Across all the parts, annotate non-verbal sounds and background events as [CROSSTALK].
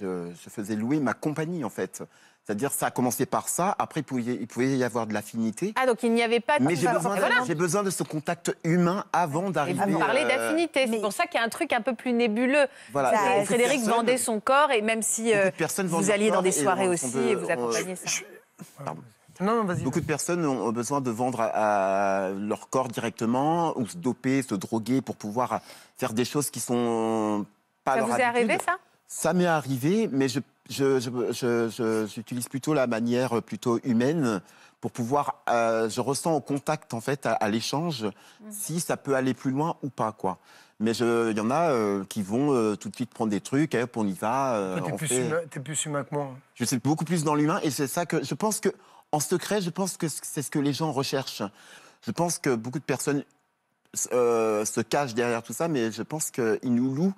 je, faisais louer ma compagnie, en fait. C'est-à-dire, ça a commencé par ça. Après, il pouvait, il pouvait y avoir de l'affinité. Ah, donc il n'y avait pas de... Mais j'ai besoin, de ce contact humain avant d'arriver... Vous parlez euh, d'affinité. C'est pour ça qu'il y a un truc un peu plus nébuleux. Voilà. Frédéric vendait son corps, et même si euh, vous alliez dans des soirées aussi, et vous euh, accompagnez ça. Beaucoup de personnes ont besoin de vendre à, leur corps directement ou se doper, se droguer pour pouvoir faire des choses qui sont pas ça vous est arrivé ça ça m'est arrivé, mais je j'utilise plutôt la manière euh, plutôt humaine pour pouvoir, euh, je ressens au contact en fait, à, l'échange, mm. si ça peut aller plus loin ou pas quoi. Mais il y en a euh, qui vont tout de suite prendre des trucs, et hop, on y va. tu plus plus humain que moi. Hein. Je suis beaucoup plus dans l'humain et c'est ça que je pense que, en secret, je pense que c'est ce que les gens recherchent. Je pense que beaucoup de personnes se cachent derrière tout ça, mais je pense qu'ils nous louent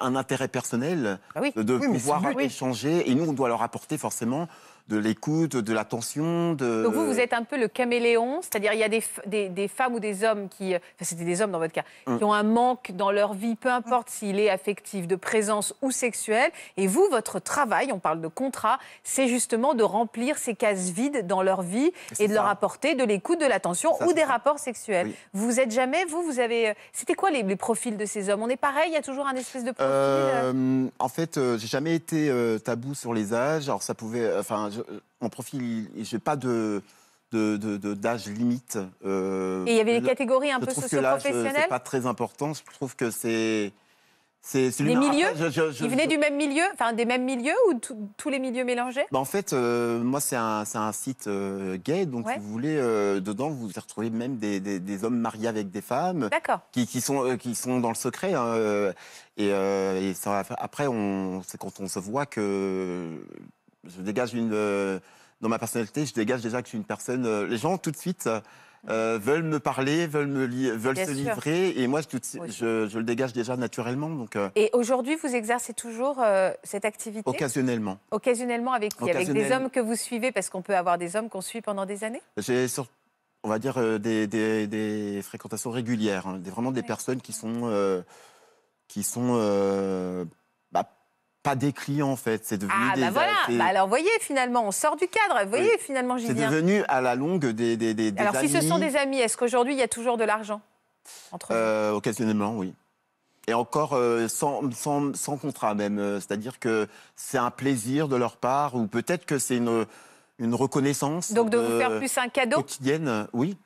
un intérêt personnel bah de pouvoir échanger. Et nous, on doit leur apporter forcément de l'écoute, de l'attention. De... Donc vous, vous êtes un peu le caméléon, c'est-à-dire il y a des, des, femmes ou des hommes qui, euh, c'était des hommes dans votre cas, hum. qui ont un manque dans leur vie, peu importe s'il est affectif, de présence ou sexuel. Et vous, votre travail, on parle de contrat, c'est justement de remplir ces cases vides dans leur vie et de leur apporter de l'écoute, de l'attention ou des rapports sexuels. Vous êtes jamais, vous, vous avez... Euh, c'était quoi les, les, profils de ces hommes On est pareil, il y a toujours un espèce euh euh, en fait, euh, j'ai jamais été tabou sur les âges. Alors ça pouvait, enfin, je, mon profil, j'ai pas de d'âge limite. Et il y avait des catégories un peu socio-professionnelles. C'est pas très important. Je trouve que c'est c'est des milieux je, Ils venaient du même milieu, enfin des mêmes milieux ou tous les milieux mélangés bah, En fait, euh, moi c'est un, un, site euh, gay, donc si vous voulez, euh, dedans vous retrouvez même des, des, hommes mariés avec des femmes, qui, qui, sont qui sont dans le secret. Hein, et, et après, c'est quand on se voit que je dégage une dans ma personnalité, je dégage déjà que je suis une personne. les gens tout de suite. Euh, veulent me parler, veulent, me veulent se livrer. Et moi, je, je, le dégage déjà naturellement. Donc, euh. Et aujourd'hui, vous exercez toujours euh, cette activité Occasionnellement. Occasionnellement avec qui Avec des hommes que vous suivez Parce qu'on peut avoir des hommes qu'on suit pendant des années J'ai on va dire des, des, des fréquentations régulières, hein, des vraiment des personnes qui sont qui sont pas des clients en fait, c'est devenu ah, des... Bah, bah alors voyez finalement, on sort du cadre, euh, voyez finalement Julien. C'est devenu à la longue des, des, des alors si ce sont des amis, est-ce qu'aujourd'hui il y a toujours de l'argent entre euh, Occasionnellement, oui. Et encore euh, sans, sans, sans, contrat même, c'est-à-dire que c'est un plaisir de leur part, ou peut-être que c'est une, une reconnaissance. Donc de, vous faire plus un cadeau Quotidienne, oui.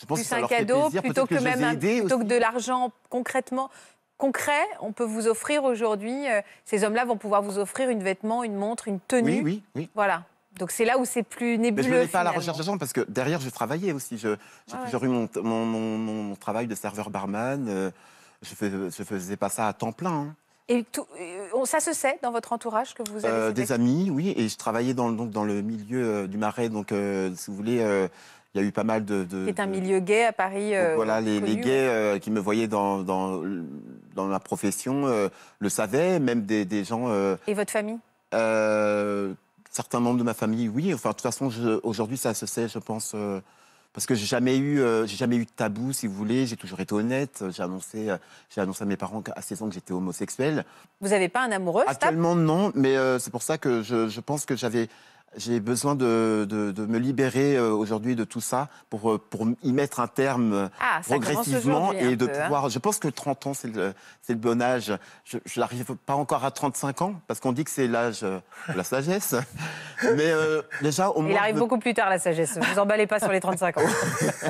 Je pense plus que un cadeau plutôt que, même un, plutôt que de l'argent concrètement concret on peut vous offrir aujourd'hui euh, Ces hommes-là vont pouvoir vous offrir une vêtement, une montre, une tenue. Oui, oui, oui. Voilà. Donc c'est là où c'est plus nébuleux. Mais je ne pas à la recherche d'argent parce que derrière, je travaillais aussi. J'ai toujours eu mon, mon, travail de serveur-barman. Euh, je ne faisais pas ça à temps plein. Hein. Et euh, ça se sait dans votre entourage que vous avez Des amis, oui. Et je travaillais dans, donc, dans le milieu du marais. Donc, si vous voulez, il y a eu pas mal de... c'est un milieu gay à Paris. voilà, les, gays qui me voyaient dans, dans dans la profession euh, le savaient, même des, gens... Euh, Et votre famille euh, Certains membres de ma famille, oui. Enfin, de toute façon, aujourd'hui, ça se sait, je pense parce que j'ai jamais eu, j'ai jamais eu de tabou, si vous voulez. J'ai toujours été honnête. J'ai annoncé, j'ai annoncé à mes parents à 16 ans que j'étais homosexuel. Vous n'avez pas un amoureux Actuellement, non. Mais c'est pour ça que je pense que j'avais, j'ai besoin de, de, me libérer euh, aujourd'hui de tout ça pour, euh, pour y mettre un terme euh, ah, progressivement et de hein. pouvoir. Je pense que 30 ans, c'est le, le, bon âge. Je, n'arrive pas encore à 35 ans parce qu'on dit que c'est l'âge de la sagesse. [LAUGHS] Mais déjà, au moins. Il arrive beaucoup plus tard, la sagesse. Vous emballez pas sur les 35 ans.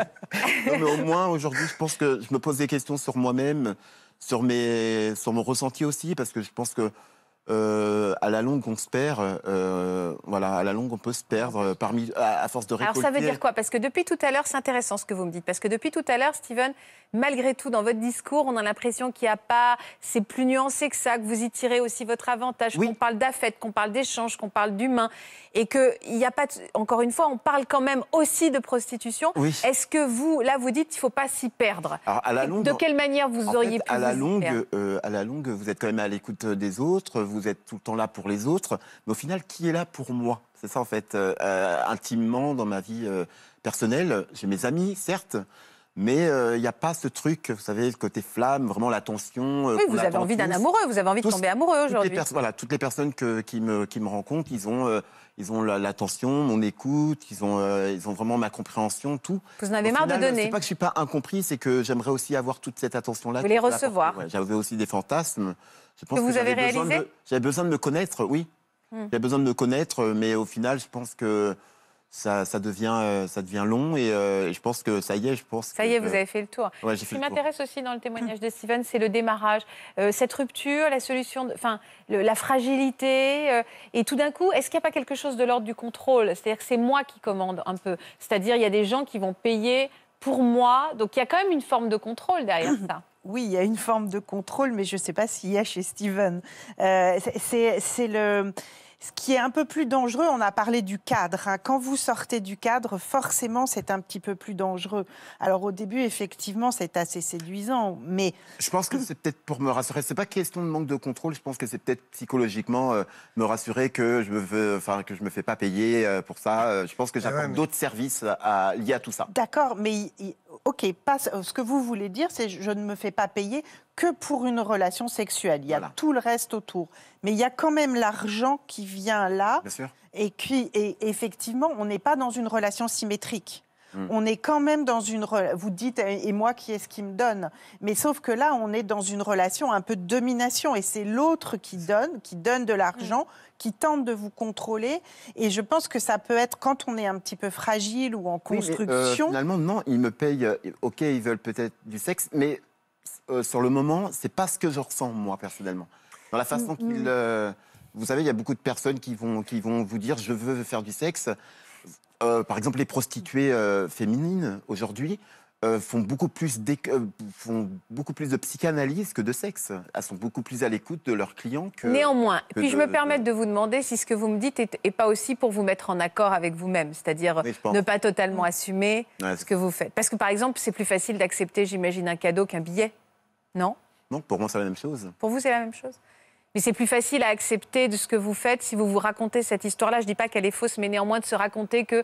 [LAUGHS] au moins, aujourd'hui, je pense que je me pose des questions sur moi-même, sur, mes, sur mon ressenti aussi, parce que je pense que euh, à la longue, on se perd. Euh, voilà, à la longue, on peut se perdre parmi, à, force de récolter. Alors ça veut dire quoi Parce que depuis tout à l'heure, c'est intéressant ce que vous me dites. Parce que depuis tout à l'heure, Steven, malgré tout, dans votre discours, on a l'impression qu'il n'y a pas. C'est plus nuancé que ça, que vous y tirez aussi votre avantage. Qu'on parle d'affect, qu'on parle d'échange, qu'on parle d'humain. Et qu'il n'y a pas. Encore une fois, on parle quand même aussi de prostitution. Oui. Est-ce que vous, là, vous dites qu'il ne faut pas s'y perdre à la longue, De quelle manière vous auriez pu à la longue, euh, À la longue, vous êtes quand même à l'écoute des autres. Vous vous êtes tout le temps là pour les autres, mais au final, qui est là pour moi C'est ça, en fait, euh, euh, intimement, dans ma vie euh, personnelle. J'ai mes amis, certes, mais il euh, n'y a pas ce truc, vous savez, le côté flamme, vraiment l'attention. Euh, oui, vous avez envie d'un amoureux, vous avez envie de tomber amoureux aujourd'hui. Voilà, toutes les personnes que, qui, me, qui me rencontrent, ils ont, euh, ils ont l'attention, mon écoute, ils ont, ils ont vraiment ma compréhension, tout. Vous en avez marre de donner. C'est pas que je suis pas incompris, c'est que j'aimerais aussi avoir toute cette attention-là. Vous les recevoir. J'avais aussi des fantasmes. Je pense que vous avez réalisé J'avais besoin de me connaître, oui. Hmm. J'avais besoin de me connaître, mais au final, je pense que ça, devient, euh, ça devient long euh, et, je pense que ça y est, je pense. Ça y est, vous avez fait le tour. Ce qui m'intéresse aussi dans le témoignage de Steven, c'est le démarrage, euh, cette rupture, la solution, enfin la fragilité et tout d'un coup, est-ce qu'il n'y a pas quelque chose de l'ordre du contrôle C'est-à-dire que c'est moi qui commande un peu. C'est-à-dire il y a des gens qui vont payer pour moi, donc il y a quand même une forme de contrôle derrière ça. [COUGHS] Oui, il y a une forme de contrôle, mais je ne sais pas s'il y a chez Steven. c'est le ce qui est un peu plus dangereux, on a parlé du cadre. Hein. Quand vous sortez du cadre, forcément, c'est un petit peu plus dangereux. Alors au début, effectivement, c'est assez séduisant, mais je pense que c'est peut-être pour me rassurer. C'est pas question de manque de contrôle. Je pense que c'est peut-être psychologiquement euh, me rassurer que je me enfin me fais pas payer euh, pour ça. Euh, je pense que j'apporte d'autres services à, liés à tout ça. D'accord, mais ok, ce que vous voulez dire, c'est je ne me fais pas payer que pour une relation sexuelle. Il y a tout le reste autour. Mais il y a quand même l'argent qui vient là. Bien sûr. Et, qui, et effectivement, on n'est pas dans une relation symétrique. Hmm. On est quand même dans une... Vous dites, et moi, qui est-ce qui me donne Mais sauf que là, on est dans une relation un peu de domination. Et c'est l'autre qui donne, qui donne de l'argent, hmm. qui tente de vous contrôler. Et je pense que ça peut être quand on est un petit peu fragile ou en euh, construction. finalement, non, ils me payent... OK, ils veulent peut-être du sexe, mais euh, sur le moment, c'est pas ce que je ressens moi personnellement. Dans la mm, façon qu'il, mm. euh, vous savez, il y a beaucoup de personnes qui vont qui vont vous dire je veux faire du sexe. Euh, par exemple, les prostituées féminines aujourd'hui euh, font, beaucoup plus euh, font beaucoup plus de psychanalyse que de sexe. Elles sont beaucoup plus à l'écoute de leurs clients que. Néanmoins, puis-je me permettre de vous demander si ce que vous me dites est, pas aussi pour vous mettre en accord avec vous-même, c'est-à-dire ne pas totalement assumer ce que vous faites Parce que par exemple, c'est plus facile d'accepter, j'imagine, un cadeau qu'un billet, non Non, pour moi, c'est la même chose. Pour vous, c'est la même chose mais c'est plus facile à accepter de ce que vous faites si vous vous racontez cette histoire-là. Je ne dis pas qu'elle est fausse, mais néanmoins de se raconter que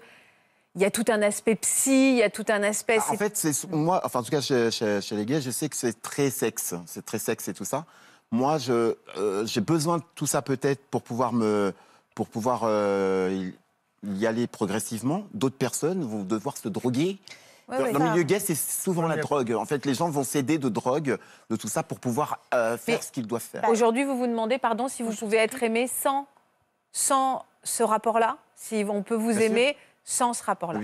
il y a tout un aspect psy, il y a tout un aspect. Bah, en fait, c'est moi, enfin en tout cas chez, les gays, je sais que c'est très sexe, c'est très sexe et tout ça. Moi, euh, j'ai besoin de tout ça peut-être pour pouvoir me, pour pouvoir euh, y aller progressivement. D'autres personnes vont devoir se droguer. dans, le milieu gay, c'est souvent la drogue. En fait, les gens vont s'aider de drogue, de tout ça, pour pouvoir euh, faire ce qu'ils doivent faire. Aujourd'hui, vous vous demandez, pardon, si vous bah, pouvez être aimé sans, sans ce rapport-là Si on peut vous aimer sans ce rapport-là.